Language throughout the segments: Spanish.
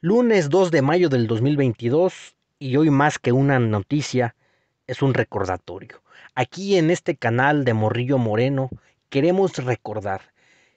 Lunes 2 de mayo del 2022 y hoy más que una noticia es un recordatorio. Aquí en este canal de Morrillo Moreno queremos recordar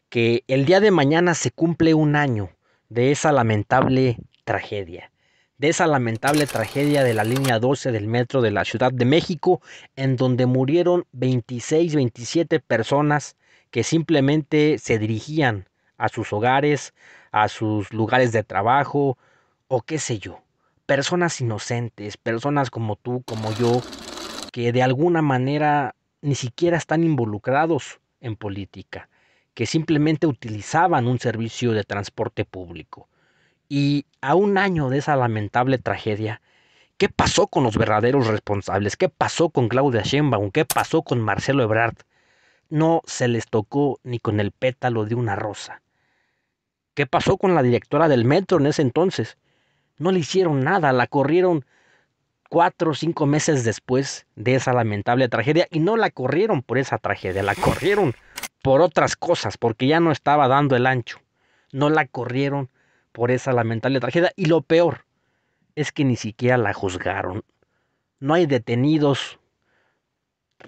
que el día de mañana se cumple un año de esa lamentable tragedia, de esa lamentable tragedia de la línea 12 del metro de la Ciudad de México, en donde murieron 26, 27 personas que simplemente se dirigían a sus hogares, a sus lugares de trabajo o qué sé yo. Personas inocentes, personas como tú, como yo, que de alguna manera ni siquiera están involucrados en política, que simplemente utilizaban un servicio de transporte público. Y a un año de esa lamentable tragedia, ¿qué pasó con los verdaderos responsables? ¿Qué pasó con Claudia Sheinbaum? ¿Qué pasó con Marcelo Ebrard? No se les tocó ni con el pétalo de una rosa. ¿Qué pasó con la directora del metro en ese entonces? No le hicieron nada, la corrieron cuatro o cinco meses después de esa lamentable tragedia y no la corrieron por esa tragedia, la corrieron por otras cosas, porque ya no estaba dando el ancho. No la corrieron por esa lamentable tragedia y lo peor es que ni siquiera la juzgaron. No hay detenidos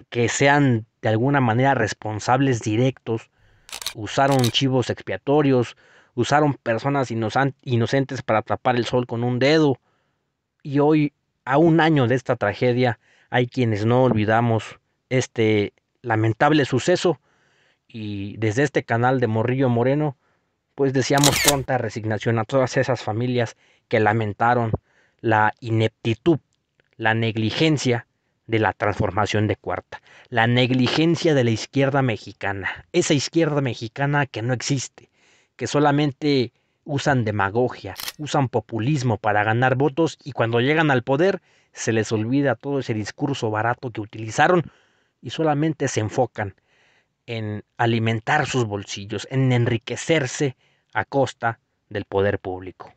que sean de alguna manera responsables directos. Usaron chivos expiatorios, usaron personas inocentes para atrapar el sol con un dedo. Y hoy, a un año de esta tragedia, hay quienes no olvidamos este lamentable suceso. Y desde este canal de Morrillo Moreno, pues decíamos pronta resignación a todas esas familias que lamentaron la ineptitud, la negligencia de la transformación de cuarta, la negligencia de la izquierda mexicana, esa izquierda mexicana que no existe, que solamente usan demagogia, usan populismo para ganar votos y cuando llegan al poder se les olvida todo ese discurso barato que utilizaron y solamente se enfocan en alimentar sus bolsillos, en enriquecerse a costa del poder público.